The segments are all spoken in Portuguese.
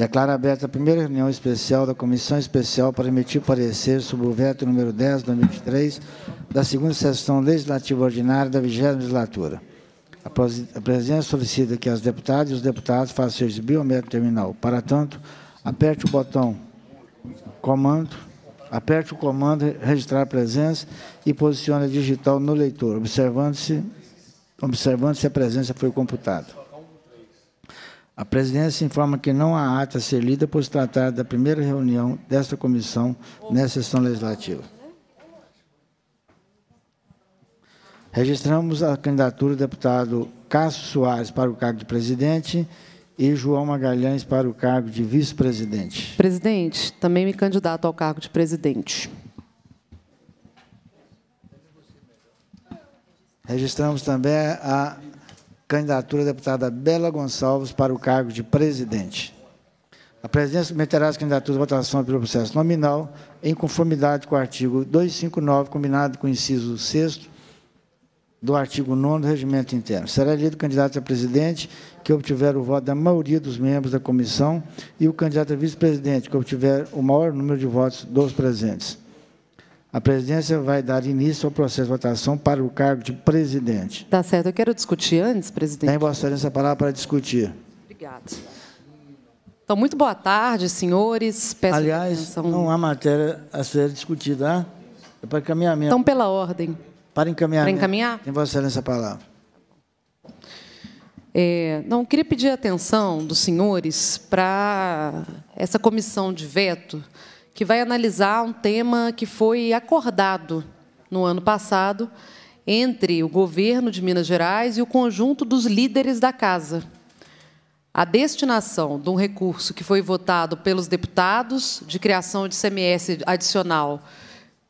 Declaro aberta a primeira reunião especial da Comissão Especial para emitir parecer sobre o veto número 10, 2023, da segunda sessão legislativa ordinária da 20 legislatura. A presença solicita que as deputadas e os deputados façam exibir o método terminal. Para tanto, aperte o botão comando, aperte o comando registrar presença e posicione a digital no leitor, observando-se observando se a presença foi computada. A presidência informa que não há ata a ser lida por se tratar da primeira reunião desta comissão nesta sessão legislativa. Registramos a candidatura do deputado Cássio Soares para o cargo de presidente e João Magalhães para o cargo de vice-presidente. Presidente, também me candidato ao cargo de presidente. Registramos também a candidatura da deputada Bela Gonçalves para o cargo de presidente. A presidência submeterá as candidaturas à votação pelo processo nominal, em conformidade com o artigo 259, combinado com o inciso 6 do artigo 9 do regimento interno. Será eleito o candidato a presidente que obtiver o voto da maioria dos membros da comissão e o candidato a vice-presidente que obtiver o maior número de votos dos presentes. A presidência vai dar início ao processo de votação para o cargo de presidente. Tá certo. Eu quero discutir antes, presidente. Tem Vossa Excelência a palavra para discutir. Obrigada. Então, muito boa tarde, senhores. Peço Aliás, atenção. não há matéria a ser discutida. É para encaminhamento. Então, pela ordem. Para encaminhar. Para encaminhar? Tem Vossa Excelência a palavra. É, não, queria pedir a atenção dos senhores para essa comissão de veto que vai analisar um tema que foi acordado no ano passado entre o governo de Minas Gerais e o conjunto dos líderes da casa. A destinação de um recurso que foi votado pelos deputados de criação de CMS adicional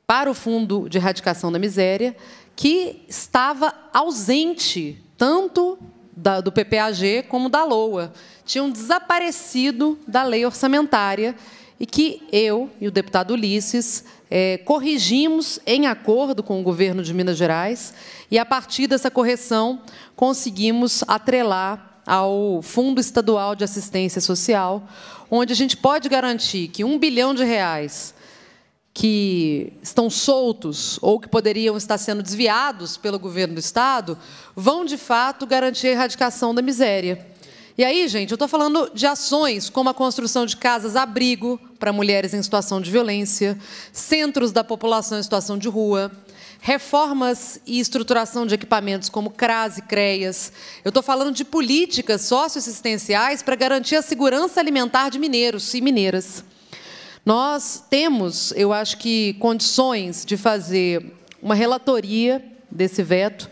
para o Fundo de Erradicação da Miséria, que estava ausente tanto da, do PPAG como da LOA. Tinham desaparecido da lei orçamentária e que eu e o deputado Ulisses é, corrigimos em acordo com o governo de Minas Gerais e, a partir dessa correção, conseguimos atrelar ao Fundo Estadual de Assistência Social, onde a gente pode garantir que um bilhão de reais que estão soltos ou que poderiam estar sendo desviados pelo governo do Estado vão, de fato, garantir a erradicação da miséria. E aí, gente, eu estou falando de ações como a construção de casas-abrigo para mulheres em situação de violência, centros da população em situação de rua, reformas e estruturação de equipamentos como CRAS e CREAS. Eu estou falando de políticas socioassistenciais para garantir a segurança alimentar de mineiros e mineiras. Nós temos, eu acho que, condições de fazer uma relatoria desse veto,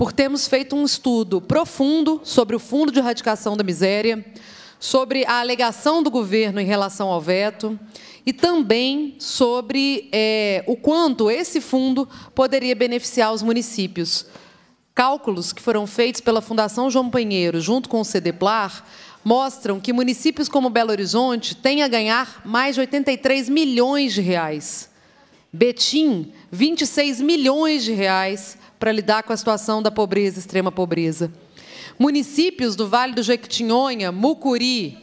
por termos feito um estudo profundo sobre o Fundo de Erradicação da Miséria, sobre a alegação do governo em relação ao veto e também sobre é, o quanto esse fundo poderia beneficiar os municípios. Cálculos que foram feitos pela Fundação João Pinheiro, junto com o CDPLAR, mostram que municípios como Belo Horizonte têm a ganhar mais de 83 milhões de reais. Betim, 26 milhões de reais para lidar com a situação da pobreza, extrema pobreza. Municípios do Vale do Jequitinhonha, Mucuri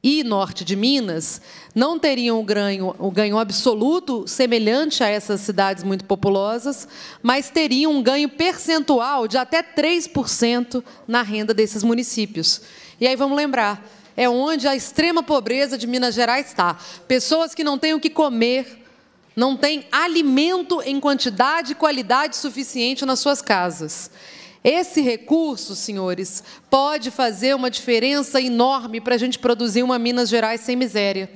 e norte de Minas não teriam o ganho, o ganho absoluto semelhante a essas cidades muito populosas, mas teriam um ganho percentual de até 3% na renda desses municípios. E aí vamos lembrar, é onde a extrema pobreza de Minas Gerais está. Pessoas que não têm o que comer, não tem alimento em quantidade e qualidade suficiente nas suas casas. Esse recurso, senhores, pode fazer uma diferença enorme para a gente produzir uma Minas Gerais sem miséria.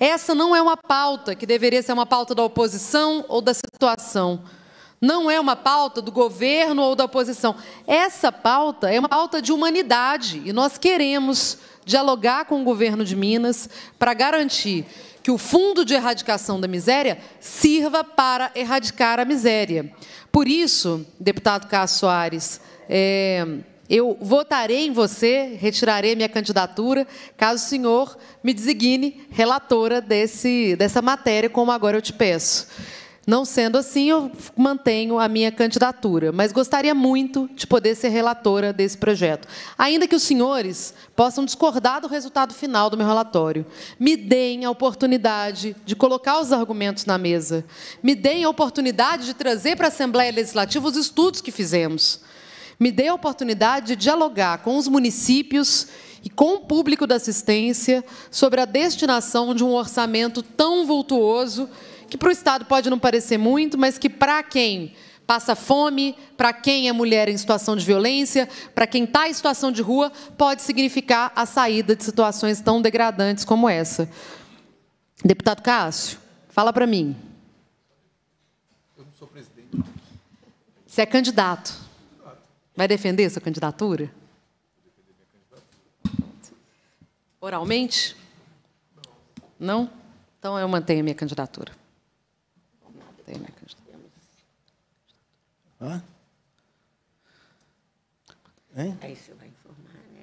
Essa não é uma pauta que deveria ser uma pauta da oposição ou da situação. Não é uma pauta do governo ou da oposição. Essa pauta é uma pauta de humanidade e nós queremos dialogar com o governo de Minas para garantir que o Fundo de Erradicação da Miséria sirva para erradicar a miséria. Por isso, deputado Cássio Soares, é, eu votarei em você, retirarei minha candidatura, caso o senhor me designe relatora desse, dessa matéria, como agora eu te peço. Não sendo assim, eu mantenho a minha candidatura, mas gostaria muito de poder ser relatora desse projeto. Ainda que os senhores possam discordar do resultado final do meu relatório, me deem a oportunidade de colocar os argumentos na mesa, me deem a oportunidade de trazer para a Assembleia Legislativa os estudos que fizemos, me deem a oportunidade de dialogar com os municípios e com o público da assistência sobre a destinação de um orçamento tão vultuoso que para o Estado pode não parecer muito, mas que para quem passa fome, para quem é mulher em situação de violência, para quem está em situação de rua, pode significar a saída de situações tão degradantes como essa. Deputado Cássio, fala para mim. Eu não sou presidente. Você é candidato. Vai defender sua candidatura? Oralmente? Não? Então eu mantenho a minha candidatura değmek né, Hã? Hein? Aí você vai informar, né?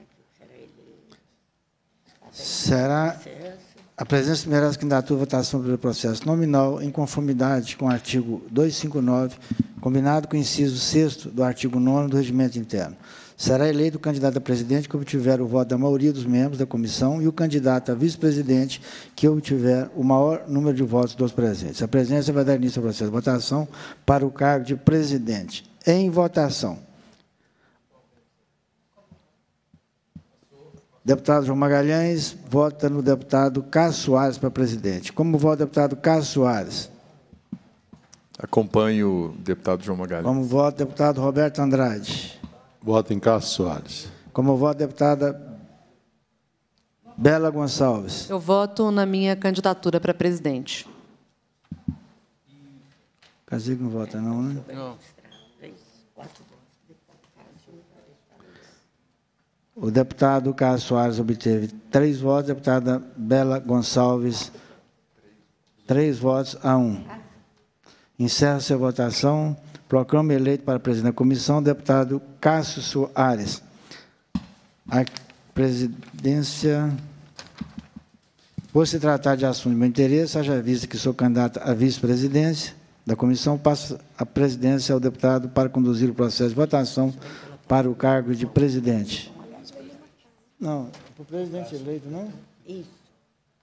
Será ele. Será. A presença do merece candidatura votação pelo processo nominal em conformidade com o artigo 259, combinado com o inciso 6 do artigo 9 do Regimento Interno. Será eleito o candidato a presidente que obtiver o voto da maioria dos membros da comissão e o candidato a vice-presidente que obtiver o maior número de votos dos presentes. A presidência vai dar início ao processo de votação para o cargo de presidente. Em votação. Deputado João Magalhães vota no deputado Cássio Soares para presidente. Como vota o deputado Cássio Soares? Acompanho o deputado João Magalhães. Como vota o deputado Roberto Andrade? Voto em Cássio Soares. Como voto, deputada Bela Gonçalves. Eu voto na minha candidatura para presidente. Casigo não vota, não, né? Não. O deputado Carlos Soares obteve três votos, deputada Bela Gonçalves, três votos a um. Encerra-se a votação. Proclamo eleito para presidente da comissão o deputado Cássio Soares. A presidência. Por se tratar de assunto de meu interesse, haja vista que sou candidato à vice-presidência da comissão, passo a presidência ao deputado para conduzir o processo de votação para o cargo de presidente. Não, para o presidente eleito, não? Isso.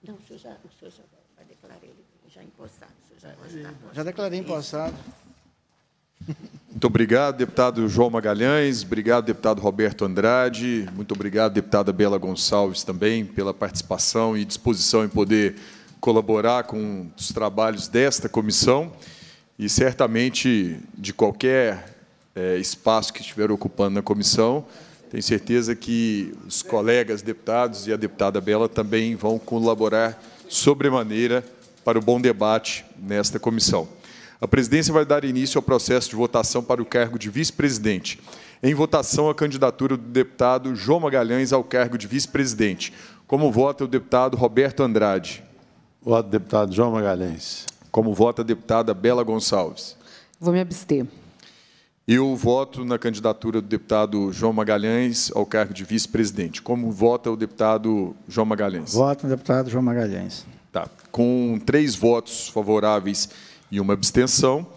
Não, o senhor já, o senhor já vai declarar ele já empossado. Já, já, tá já declarei empossado. Muito obrigado, deputado João Magalhães, obrigado, deputado Roberto Andrade, muito obrigado, deputada Bela Gonçalves, também, pela participação e disposição em poder colaborar com os trabalhos desta comissão e, certamente, de qualquer é, espaço que estiver ocupando na comissão, tenho certeza que os colegas deputados e a deputada Bela também vão colaborar sobremaneira para o bom debate nesta comissão. A presidência vai dar início ao processo de votação para o cargo de vice-presidente. Em votação, a candidatura do deputado João Magalhães ao cargo de vice-presidente. Como vota o deputado Roberto Andrade? Voto deputado João Magalhães. Como vota a deputada Bela Gonçalves? Vou me abster. Eu voto na candidatura do deputado João Magalhães ao cargo de vice-presidente. Como vota o deputado João Magalhães? Voto no deputado João Magalhães. Tá. Com três votos favoráveis e uma abstenção,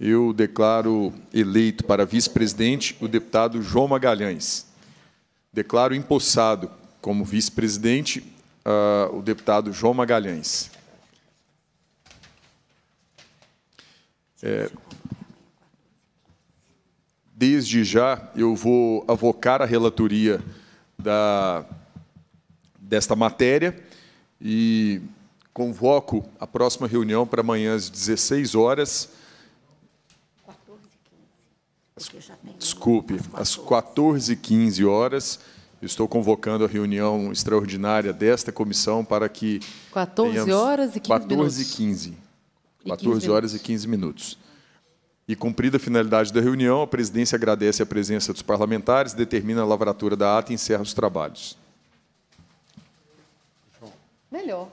eu declaro eleito para vice-presidente o deputado João Magalhães. Declaro empossado como vice-presidente uh, o deputado João Magalhães. É, desde já, eu vou avocar a relatoria da, desta matéria e Convoco a próxima reunião para amanhã às 16 horas. 14h15. Desculpe, às 14h15 horas. Estou convocando a reunião extraordinária desta comissão para que. 14 horas e 15 14 minutos. 15. 14 horas e 15 minutos. E cumprida a finalidade da reunião, a presidência agradece a presença dos parlamentares, determina a lavratura da ata e encerra os trabalhos. Melhor.